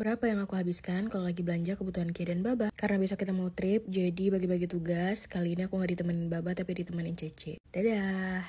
Berapa yang aku habiskan kalau lagi belanja kebutuhan Kia dan Baba? Karena besok kita mau trip, jadi bagi-bagi tugas. Kali ini aku nggak ditemenin Baba, tapi ditemenin Cece. Dadah!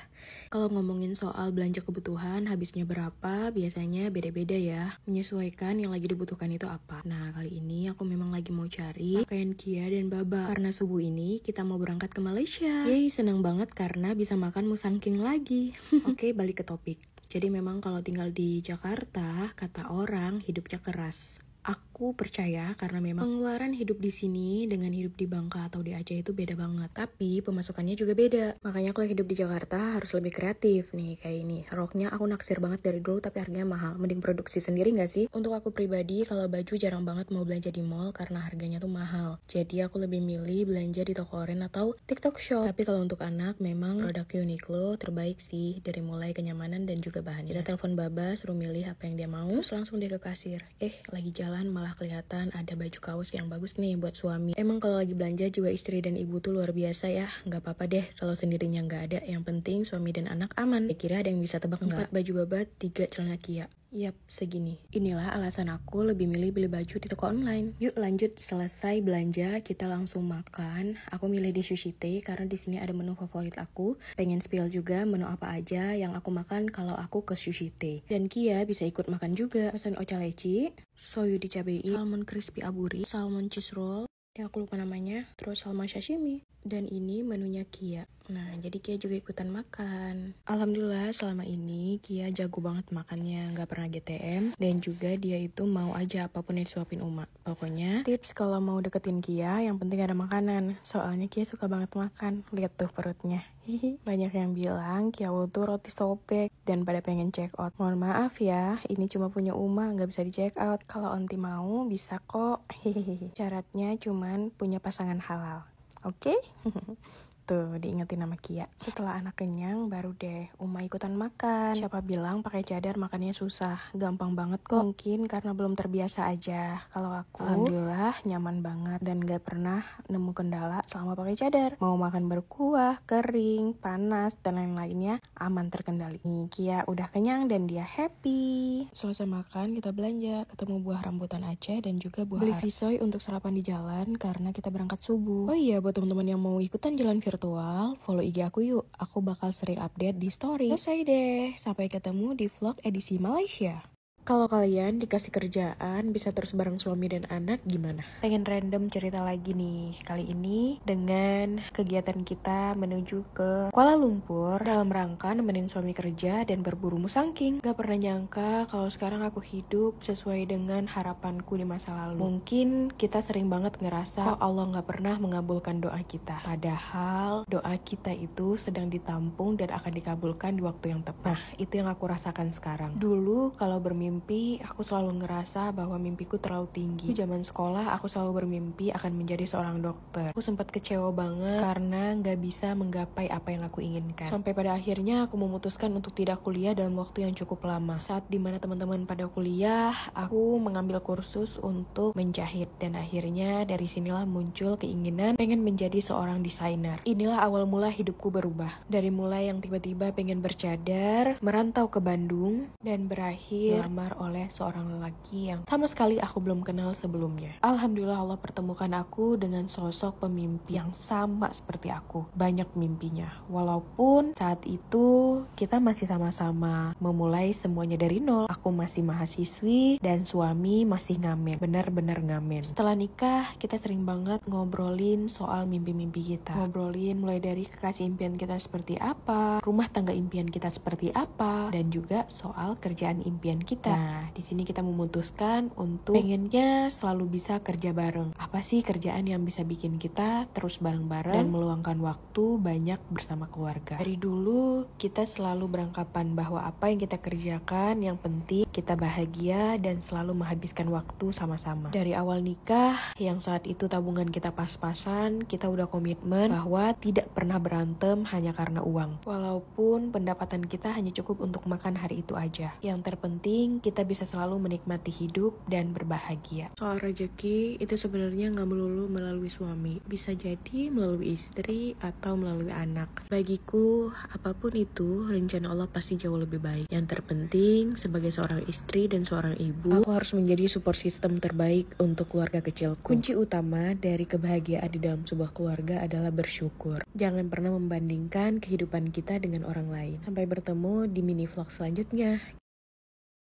Kalau ngomongin soal belanja kebutuhan, habisnya berapa, biasanya beda-beda ya. Menyesuaikan yang lagi dibutuhkan itu apa. Nah, kali ini aku memang lagi mau cari pakaian Kia dan Baba. Karena subuh ini kita mau berangkat ke Malaysia. Yeay, seneng banget karena bisa makan musangking lagi. Oke, okay, balik ke topik. Jadi memang kalau tinggal di Jakarta, kata orang hidupnya keras. Aku percaya karena memang pengeluaran hidup di sini dengan hidup di Bangka atau di Aceh itu beda banget. Tapi pemasukannya juga beda. Makanya kalau hidup di Jakarta harus lebih kreatif nih kayak ini. Roknya aku naksir banget dari dulu tapi harganya mahal. Mending produksi sendiri nggak sih? Untuk aku pribadi kalau baju jarang banget mau belanja di mall karena harganya tuh mahal. Jadi aku lebih milih belanja di toko online atau TikTok shop. Tapi kalau untuk anak memang produk Uniqlo terbaik sih dari mulai kenyamanan dan juga bahannya. Kita telepon Baba suruh milih apa yang dia mau, terus langsung dia ke kasir. Eh, lagi jalan jalan malah kelihatan ada baju kaos yang bagus nih buat suami. Emang kalau lagi belanja juga istri dan ibu tuh luar biasa ya. Nggak apa-apa deh kalau sendirinya nggak ada. Yang penting suami dan anak aman. kira kira ada yang bisa tebak nggak? 4 baju babat, tiga celana kia. Yap, segini. Inilah alasan aku lebih milih beli baju di toko online. Yuk lanjut, selesai belanja, kita langsung makan. Aku milih di Sushi Tei karena di sini ada menu favorit aku. Pengen spill juga menu apa aja yang aku makan kalau aku ke Sushi Tei. Dan Kia bisa ikut makan juga. Pesan ocaleci, soyu dicabei, salmon crispy aburi, salmon cheese roll, yang aku lupa namanya, terus salmon sashimi. Dan ini menunya Kia. Nah, jadi Kia juga ikutan makan. Alhamdulillah selama ini Kia jago banget makannya, nggak pernah GTM. Dan juga dia itu mau aja apapun yang disuapin Uma. Pokoknya tips kalau mau deketin Kia, yang penting ada makanan. Soalnya Kia suka banget makan. Lihat tuh perutnya. Hihi, banyak yang bilang Kia tuh roti sobek dan pada pengen check out. Mohon maaf ya, ini cuma punya Uma, nggak bisa di check out. Kalau Onti mau, bisa kok. Hihihi. Syaratnya cuman punya pasangan halal. Oke? Okay? Tuh, gitu, diingetin nama Kia. Setelah anak kenyang, baru deh Uma ikutan makan. Siapa bilang pakai cadar makannya susah? Gampang banget kok. Mungkin karena belum terbiasa aja. Kalau aku, Alhamdulillah nyaman banget dan gak pernah nemu kendala selama pakai cadar. Mau makan berkuah, kering, panas, dan lain-lainnya aman terkendali. Kia udah kenyang dan dia happy. Selesai makan, kita belanja. Ketemu buah rambutan Aceh dan juga buah Beli visoy untuk sarapan di jalan karena kita berangkat subuh. Oh iya, buat teman-teman yang mau ikutan jalan virtual, follow IG aku yuk. Aku bakal sering update di story. Selesai deh, sampai ketemu di vlog edisi Malaysia. Kalau kalian dikasih kerjaan bisa terus bareng suami dan anak gimana? Pengen random cerita lagi nih kali ini dengan kegiatan kita menuju ke Kuala Lumpur dalam rangka nemenin suami kerja dan berburu musangking. Gak pernah nyangka kalau sekarang aku hidup sesuai dengan harapanku di masa lalu. Mungkin kita sering banget ngerasa kalau Allah gak pernah mengabulkan doa kita. Padahal doa kita itu sedang ditampung dan akan dikabulkan di waktu yang tepat. Nah, itu yang aku rasakan sekarang. Dulu kalau bermimpi mimpi, aku selalu ngerasa bahwa mimpiku terlalu tinggi. Di zaman sekolah, aku selalu bermimpi akan menjadi seorang dokter. Aku sempat kecewa banget karena nggak bisa menggapai apa yang aku inginkan. Sampai pada akhirnya, aku memutuskan untuk tidak kuliah dalam waktu yang cukup lama. Saat dimana teman-teman pada kuliah, aku mengambil kursus untuk menjahit. Dan akhirnya, dari sinilah muncul keinginan pengen menjadi seorang desainer. Inilah awal mula hidupku berubah. Dari mulai yang tiba-tiba pengen bercadar, merantau ke Bandung, dan berakhir dilamar oleh seorang lelaki yang sama sekali aku belum kenal sebelumnya. Alhamdulillah Allah pertemukan aku dengan sosok pemimpi yang sama seperti aku. Banyak mimpinya. Walaupun saat itu kita masih sama-sama memulai semuanya dari nol. Aku masih mahasiswi dan suami masih ngamen. Benar-benar ngamen. Setelah nikah, kita sering banget ngobrolin soal mimpi-mimpi kita. Ngobrolin mulai dari kekasih impian kita seperti apa, rumah tangga impian kita seperti apa, dan juga soal kerjaan impian kita. Iya. Nah, di sini kita memutuskan untuk pengennya selalu bisa kerja bareng. Apa sih kerjaan yang bisa bikin kita terus bareng-bareng dan meluangkan waktu banyak bersama keluarga? Dari dulu kita selalu berangkapan bahwa apa yang kita kerjakan yang penting kita bahagia dan selalu menghabiskan waktu sama-sama. Dari awal nikah yang saat itu tabungan kita pas-pasan, kita udah komitmen bahwa tidak pernah berantem hanya karena uang. Walaupun pendapatan kita hanya cukup untuk makan hari itu aja. Yang terpenting kita bisa selalu menikmati hidup dan berbahagia. Soal rezeki itu sebenarnya nggak melulu melalui suami. Bisa jadi melalui istri atau melalui anak. Bagiku, apapun itu, rencana Allah pasti jauh lebih baik. Yang terpenting, sebagai seorang istri dan seorang ibu, aku harus menjadi support system terbaik untuk keluarga kecilku. Kunci utama dari kebahagiaan di dalam sebuah keluarga adalah bersyukur. Jangan pernah membandingkan kehidupan kita dengan orang lain. Sampai bertemu di mini vlog selanjutnya.